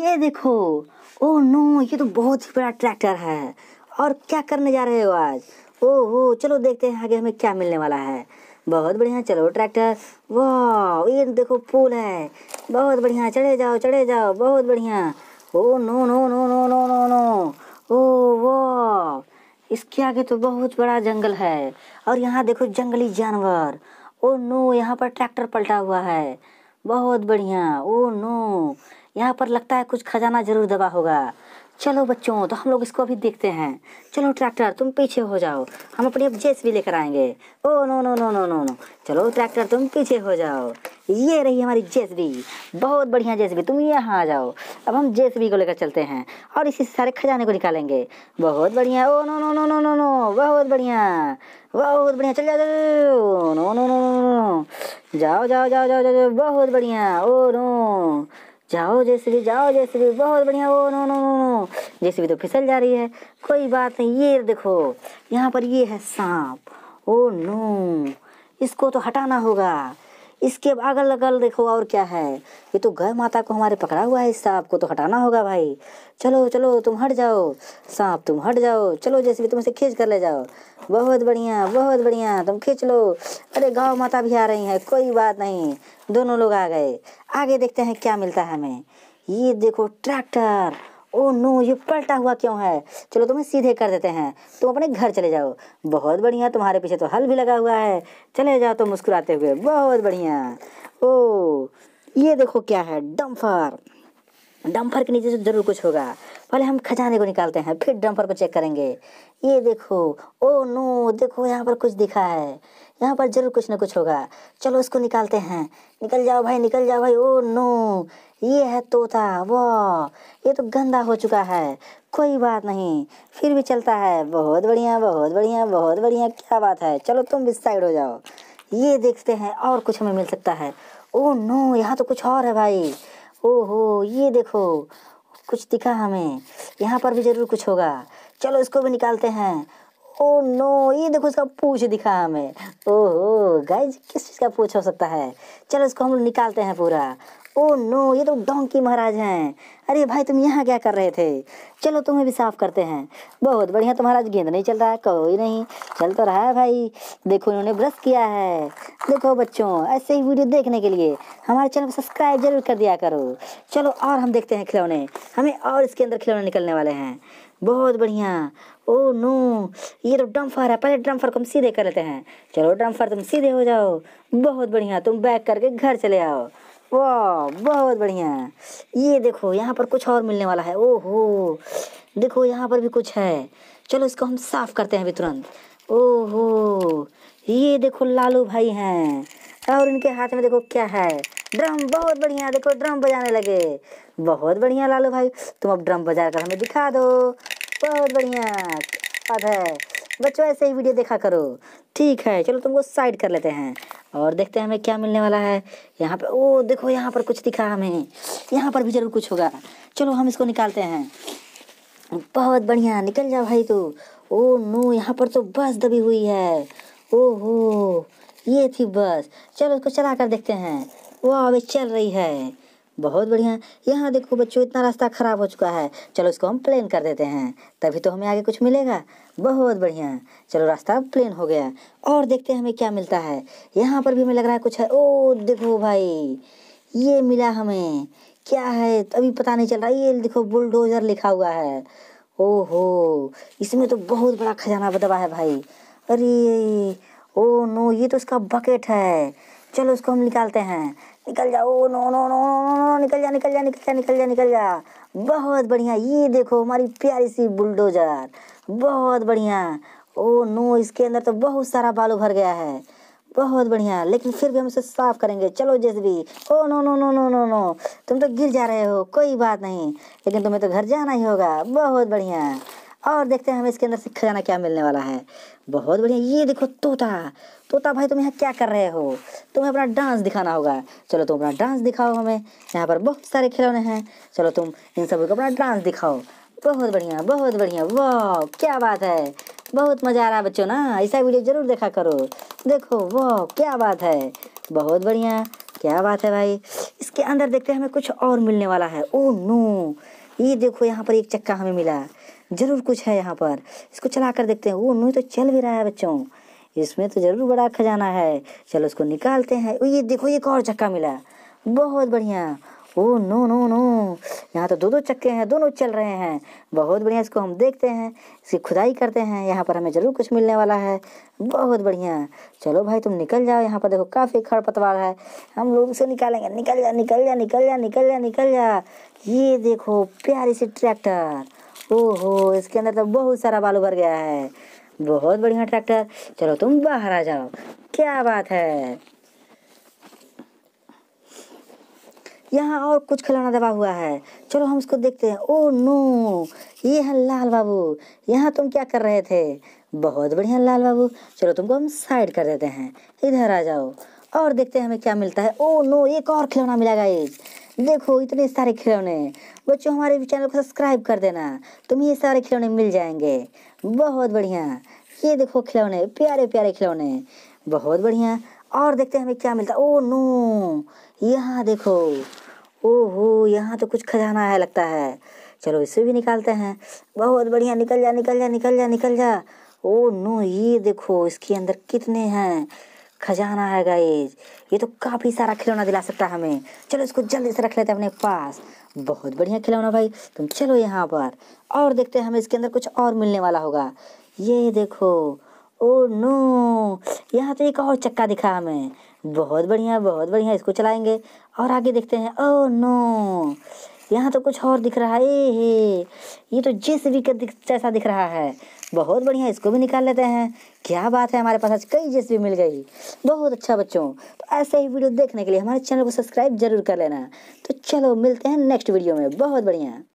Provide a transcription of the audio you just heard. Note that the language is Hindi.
ये देखो ओ नो ये तो बहुत ही बड़ा ट्रैक्टर है और क्या करने जा रहे हो आज हो चलो देखते हैं आगे हमें क्या मिलने वाला है बहुत बढ़िया चलो ट्रैक्टर वाह ये देखो पुल है बहुत बढ़िया चढ़े जाओ चढ़े जाओ बहुत बढ़िया oh no no no no no no no oh वाह इसके आगे तो बहुत बड़ा जंगल है और यहाँ देखो जंगली जानवर ओ नो यहाँ पर ट्रैक्टर पलटा हुआ है बहुत बढ़िया ओ नो यहाँ पर लगता है कुछ खजाना जरूर दबा होगा चलो बच्चों तो हम लोग इसको अभी देखते हैं चलो ट्रैक्टर तुम पीछे हो जाओ हम अपनी अब जेस भी लेकर आएंगे oh no no no no no no चलो ट्रैक्टर तुम पीछे हो जाओ ये रही हमारी जेसबी बहुत बढ़िया जेसबी तुम यहाँ आ जाओ अब हम जेसबी को लेकर चलते हैं और इसी सारे खजाने को निकालेंगे बहुत बढ़िया oh no no no no no no बहुत बढ़िया बहुत बढ़िया चल जाओ no no no no no जाओ जाओ जाओ जाओ जाओ बहुत बढ़िया ओ नो जाओ जयश्री जाओ जयश्री बहुत बढ़िया oh no no no no Jayashree तो फिसल जा रही है कोई बात नहीं ये देखो यहाँ पर ये है सांप ओ नो इसको तो हटाना होगा इसके अगल अगल देखो और क्या है ये तो गय माता को हमारे पकड़ा हुआ है इस सांप को तो हटाना होगा भाई चलो चलो तुम हट जाओ सांप तुम हट जाओ चलो जैसे भी तुम इसे खींच कर ले जाओ बहुत बढ़िया बहुत बढ़िया तुम खींच लो अरे गाँव माता भी आ रही हैं कोई बात नहीं दोनों लोग आ गए आगे देखते हैं क्या मिलता है हमें ये देखो ट्रैक्टर ओ नो ये पलटा हुआ क्यों है चलो तुम्हें सीधे कर देते हैं तुम अपने घर चले जाओ बहुत बढ़िया तुम्हारे पीछे तो हल भी लगा हुआ है चले जाओ तो मुस्कुराते हुए बहुत बढ़िया ओ ये देखो क्या है डम्फर डम्फर के नीचे से जरूर कुछ होगा पहले हम खजाने को निकालते हैं फिर डंपर को चेक करेंगे ये देखो ओ नो देखो यहाँ पर कुछ दिखा है यहाँ पर जरूर कुछ ना कुछ होगा चलो इसको निकालते हैं निकल जाओ भाई निकल जाओ भाई ओ नो ये है तोता वाह ये तो गंदा हो चुका है कोई बात नहीं फिर भी चलता है बहुत बढ़िया बहुत बढ़िया बहुत बढ़िया क्या बात है चलो तुम भी साइड हो जाओ ये देखते हैं और कुछ हमें मिल सकता है ओ नो यहाँ तो कुछ और है भाई ओहो ये देखो कुछ दिखा हमें यहाँ पर भी ज़रूर कुछ होगा चलो इसको भी निकालते हैं ओ नो ये देखो इसका पूछ दिखा हमें ओहो गाइज किस चीज़ का पूछ हो सकता है चलो इसको हम निकालते हैं पूरा ओ नो ये तो डोंकी महाराज हैं अरे भाई तुम यहाँ क्या कर रहे थे चलो तुम्हें भी साफ करते हैं बहुत बढ़िया तुम्हारा गेंद नहीं चल रहा है कोई नहीं चल तो रहा है भाई देखो इन्होंने ब्रश किया है देखो बच्चों ऐसे ही वीडियो देखने के लिए हमारे चैनल को सब्सक्राइब जरूर कर दिया करो चलो और हम देखते हैं खिलौने हमें और इसके अंदर खिलौने निकलने वाले हैं बहुत बढ़िया ओ नो ये तो डम्फर है पहले ड्रम्फर को हम सीधे कर लेते हैं चलो डम्फर तुम सीधे हो जाओ बहुत बढ़िया तुम बैक करके घर चले आओ वाह बहुत बढ़िया ये देखो यहाँ पर कुछ और मिलने वाला है ओहो देखो यहाँ पर भी कुछ है चलो इसको हम साफ करते हैं अभी तुरंत ओहो ये देखो लालू भाई हैं और इनके हाथ में देखो क्या है ड्रम बहुत बढ़िया देखो ड्रम बजाने लगे बहुत बढ़िया लालू भाई तुम अब ड्रम बजा कर हमें दिखा दो बहुत बढ़िया बात है बच्चों ऐसे ही वीडियो देखा करो ठीक है चलो तुमको साइड कर लेते हैं और देखते हैं हमें क्या मिलने वाला है यहाँ पर ओ देखो यहाँ पर कुछ दिखा हमें यहाँ पर भी जरूर कुछ होगा चलो हम इसको निकालते हैं बहुत बढ़िया निकल जा भाई तो ओ नो यहाँ पर तो बस दबी हुई है ओहो ये थी बस चलो इसको चला कर देखते हैं वो अभी चल रही है बहुत बढ़िया यहाँ देखो बच्चों इतना रास्ता ख़राब हो चुका है चलो इसको हम प्लेन कर देते हैं तभी तो हमें आगे कुछ मिलेगा बहुत बढ़िया चलो रास्ता प्लेन हो गया और देखते हैं हमें क्या मिलता है यहाँ पर भी हमें लग रहा है कुछ है ओ देखो भाई ये मिला हमें क्या है अभी पता नहीं चल रहा ये देखो बुलडोजर लिखा हुआ है ओहो इसमें तो बहुत बड़ा खजाना बदबा है भाई अरे ओ नो ये तो इसका बकेट है चलो इसको हम निकालते हैं निकल जाओ no no no no no निकल जा निकल जा निकल जा निकल जा निकल जा बहुत बढ़िया ये देखो हमारी प्यारी सी बुलडोजर बहुत बढ़िया ओ नो इसके अंदर तो बहुत सारा बालू भर गया है बहुत बढ़िया लेकिन फिर भी हम उसे साफ करेंगे चलो जैसे भी oh no no no no no no तुम तो गिर जा रहे हो कोई बात नहीं लेकिन तुम्हें तो घर जाना ही होगा बहुत बढ़िया और देखते हैं हमें इसके अंदर से खजाना क्या मिलने वाला है बहुत बढ़िया ये देखो तोता तोता भाई तुम यहाँ क्या कर रहे हो तुम्हें अपना डांस दिखाना होगा चलो तुम अपना डांस दिखाओ हमें यहाँ पर बहुत सारे खिलौने हैं चलो तुम इन सब को अपना डांस दिखाओ बहुत बढ़िया बहुत बढ़िया वाह क्या बात है बहुत मज़ा आ रहा है बच्चों ना ऐसा वीडियो ज़रूर देखा करो देखो वाह क्या बात है बहुत बढ़िया क्या बात है भाई इसके अंदर देखते हैं हमें कुछ और मिलने वाला है ओ नो ये देखो यहाँ पर एक चक्का हमें मिला जरूर कुछ है यहाँ पर इसको चला कर देखते हैं वो नहीं तो चल भी रहा है बच्चों इसमें तो जरूर बड़ा खजाना है चलो उसको निकालते हैं ये देखो एक और चक्का मिला बहुत बढ़िया ओ नो नो नो यहाँ तो दो दो चक्के हैं दोनों चल रहे हैं बहुत बढ़िया इसको हम देखते हैं इसकी खुदाई करते हैं यहाँ पर हमें ज़रूर कुछ मिलने वाला है बहुत बढ़िया चलो भाई तुम निकल जाओ यहाँ पर देखो काफ़ी खड़पतवार है हम लोग उसे निकालेंगे निकल जा निकल जा निकल जा निकल जा निकल जा ये देखो प्यारी सी ट्रैक्टर ओहो इसके अंदर तो बहुत सारा बालू भर गया है बहुत बढ़िया ट्रैक्टर चलो तुम बाहर आ जाओ क्या बात है यहाँ और कुछ खिलौना दबा हुआ है चलो हम उसको देखते हैं ओ नो ये है लाल बाबू यहाँ तुम क्या कर रहे थे बहुत बढ़िया लाल बाबू चलो तुमको हम साइड कर देते हैं इधर आ जाओ और देखते हैं हमें क्या मिलता है ओ नो एक और खिलौना मिला गाइज देखो इतने सारे खिलौने बच्चों हमारे चैनल को सब्सक्राइब कर देना तुम्हें ये सारे खिलौने मिल जाएंगे बहुत बढ़िया ये देखो खिलौने प्यारे प्यारे खिलौने बहुत बढ़िया और देखते हैं हमें क्या मिलता है ओ नो यहाँ देखो ओहो यहाँ तो कुछ खजाना है लगता है चलो इसे भी निकालते हैं बहुत बढ़िया निकल जा निकल जा निकल जा निकल जा ओ नो ये देखो इसके अंदर कितने हैं खजाना है गाइज ये तो काफ़ी सारा खिलौना दिला सकता है हमें चलो इसको जल्दी से रख लेते हैं अपने पास बहुत बढ़िया खिलौना भाई तुम चलो यहाँ पर और देखते हैं हमें इसके अंदर कुछ और मिलने वाला होगा ये देखो ओ नो यहाँ तो एक और चक्का दिखा हमें बहुत बढ़िया बहुत बढ़िया इसको चलाएंगे और आगे देखते हैं ओ नो यहाँ तो कुछ और दिख रहा है ए ये तो भी का जैसा दिख रहा है बहुत बढ़िया इसको भी निकाल लेते हैं क्या बात है हमारे पास आज कई भी मिल गई बहुत अच्छा बच्चों तो ऐसे ही वीडियो देखने के लिए हमारे चैनल को सब्सक्राइब जरूर कर लेना तो चलो मिलते हैं नेक्स्ट वीडियो में बहुत बढ़िया